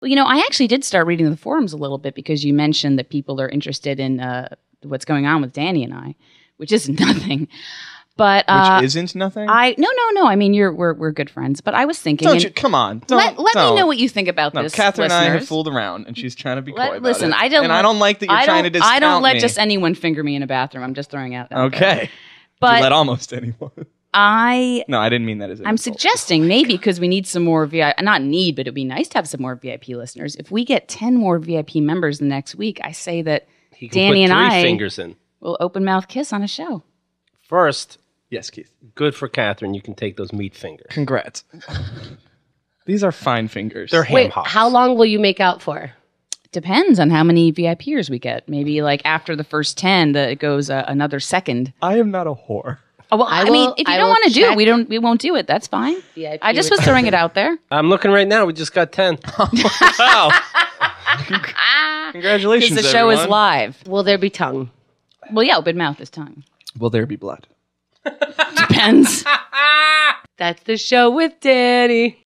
Well, you know, I actually did start reading the forums a little bit because you mentioned that people are interested in uh, what's going on with Danny and I, which isn't nothing. But uh, which isn't nothing. I no no no. I mean, you're we're we're good friends. But I was thinking. Don't you come on? Don't, let let don't. me know what you think about no, this. Catherine listeners. and I have fooled around, and she's trying to be let, listen, it. I don't. And I don't like that you're trying to discount I don't let me. just anyone finger me in a bathroom. I'm just throwing out. okay. But you let almost anyone. I no, I didn't mean that as. I'm suggesting maybe because we need some more VIP. Not need, but it'd be nice to have some more VIP listeners. If we get ten more VIP members the next week, I say that Danny and I fingers in. will open mouth kiss on a show. First, yes, Keith. Good for Catherine. You can take those meat fingers. Congrats. These are fine fingers. They're ham hocks. how long will you make out for? Depends on how many VIPers we get. Maybe like after the first ten, that it goes uh, another second. I am not a whore. Oh, well, I, I will, mean, if you I don't want to do it, we don't. We won't do it. That's fine. VIP I just was throwing it out there. I'm looking right now. We just got ten. wow! Congratulations, the show is live. Will there be tongue? Well, yeah, open mouth is tongue. Will there be blood? Depends. That's the show with Danny.